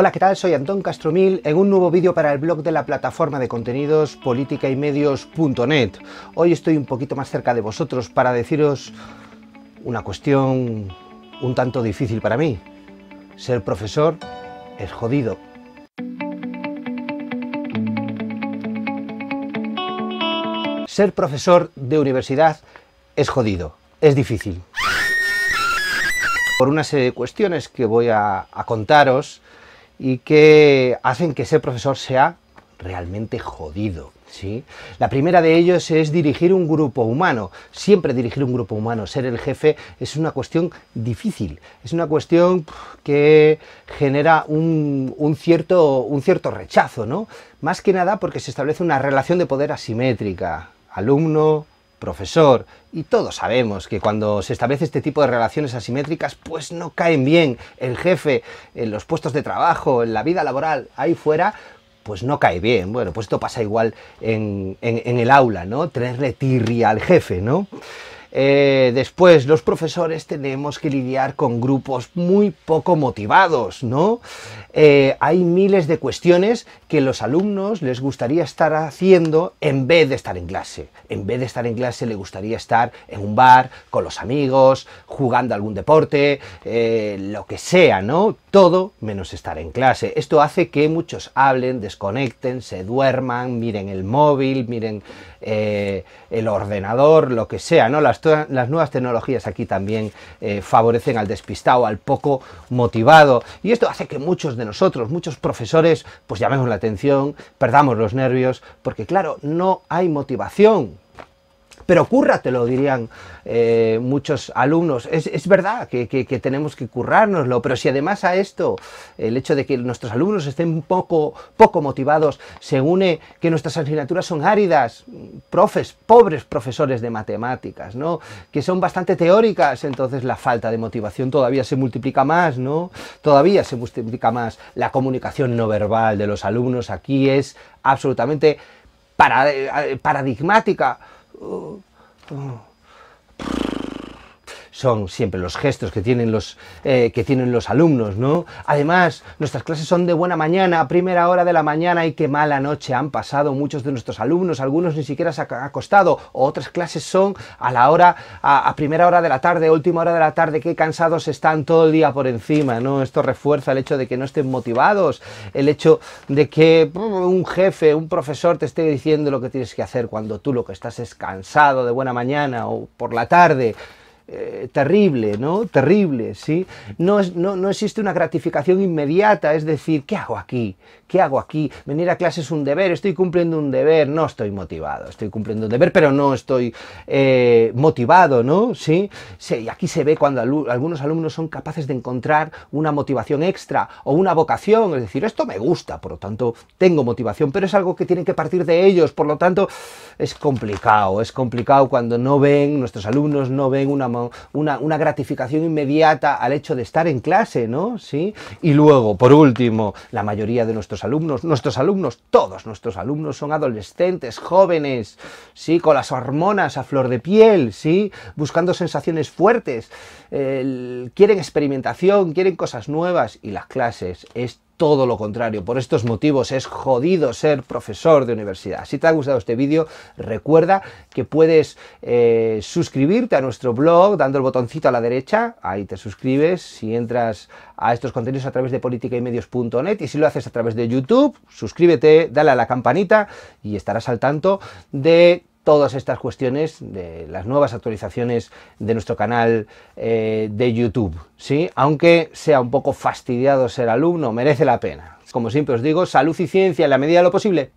Hola, ¿qué tal? Soy Antón Castromil en un nuevo vídeo para el blog de la plataforma de contenidos política y medios.net. Hoy estoy un poquito más cerca de vosotros para deciros una cuestión un tanto difícil para mí. Ser profesor es jodido. Ser profesor de universidad es jodido, es difícil. Por una serie de cuestiones que voy a contaros, y que hacen que ese profesor sea realmente jodido. ¿sí? La primera de ellos es dirigir un grupo humano. Siempre dirigir un grupo humano, ser el jefe, es una cuestión difícil, es una cuestión que genera un, cierto, un cierto rechazo, ¿no? Más que nada porque se establece una relación de poder asimétrica. Alumno, profesor, y todos sabemos que cuando se establece este tipo de relaciones asimétricas, pues no caen bien el jefe en los puestos de trabajo, en la vida laboral, ahí fuera, pues no cae bien. Bueno, pues esto pasa igual en, el aula, ¿no? Tenerle tirria al jefe, ¿no? Eh, después, los profesores tenemos que lidiar con grupos muy poco motivados, ¿no? Eh, hay miles de cuestiones que los alumnos les gustaría estar haciendo en vez de estar en clase. En vez de estar en clase, le gustaría estar en un bar, con los amigos, jugando algún deporte, eh, lo que sea, ¿no? Todo menos estar en clase. Esto hace que muchos hablen, desconecten, se duerman, miren el móvil, miren el ordenador, lo que sea, ¿no? Las las, nuevas tecnologías aquí también eh, favorecen al despistado, al poco motivado, y esto hace que muchos de nosotros, muchos profesores, pues llamemos la atención, perdamos los nervios, porque claro, no hay motivación pero cúrratelo, dirían eh, muchos alumnos. Es, verdad que, tenemos que currárnoslo, pero si además a esto el hecho de que nuestros alumnos estén poco, poco motivados se une que nuestras asignaturas son áridas, profes, pobres profesores de matemáticas, ¿no? que son bastante teóricas, entonces la falta de motivación todavía se multiplica más, ¿no? todavía se multiplica más la comunicación no verbal de los alumnos aquí es absolutamente eh, paradigmática 어, 어. son siempre los gestos que tienen los, eh, que tienen los alumnos, ¿no? Además, nuestras clases son de buena mañana, a primera hora de la mañana y qué mala noche han pasado muchos de nuestros alumnos, algunos ni siquiera se han acostado, otras clases son a la hora, a, primera hora de la tarde, última hora de la tarde, qué cansados están todo el día por encima, ¿no? Esto refuerza el hecho de que no estén motivados, el hecho de que mm, un jefe, un profesor te esté diciendo lo que tienes que hacer cuando tú lo que estás es cansado de buena mañana o por la tarde. Eh, terrible, ¿no? Terrible, ¿sí? No, no, no, existe una gratificación inmediata, es decir, ¿qué hago aquí? ¿Qué hago aquí? Venir a clase es un deber, estoy cumpliendo un deber, no estoy motivado, estoy cumpliendo un deber, pero no estoy eh, motivado, ¿no? ¿Sí? sí y aquí se ve cuando algunos alumnos son capaces de encontrar una motivación extra o una vocación, es decir, esto me gusta, por lo tanto tengo motivación, pero es algo que tienen que partir de ellos, por lo tanto es complicado, es complicado cuando no ven, nuestros alumnos no ven una motivación una, gratificación inmediata al hecho de estar en clase, ¿no? Sí. Y luego, por último, la mayoría de nuestros alumnos, nuestros alumnos, todos nuestros alumnos son adolescentes, jóvenes, sí, con las hormonas a flor de piel, sí, buscando sensaciones fuertes, quieren experimentación, quieren cosas nuevas y las clases es todo lo contrario. Por estos motivos es jodido ser profesor de universidad. Si te ha gustado este vídeo, recuerda que puedes eh, suscribirte a nuestro blog dando el botoncito a la derecha. Ahí te suscribes. Si entras a estos contenidos a través de politicaymedios.net y si lo haces a través de YouTube, suscríbete, dale a la campanita y estarás al tanto de todas estas cuestiones de las nuevas actualizaciones de nuestro canal eh, de YouTube. ¿sí? Aunque sea un poco fastidiado ser alumno, merece la pena. Como siempre os digo, salud y ciencia en la medida de lo posible.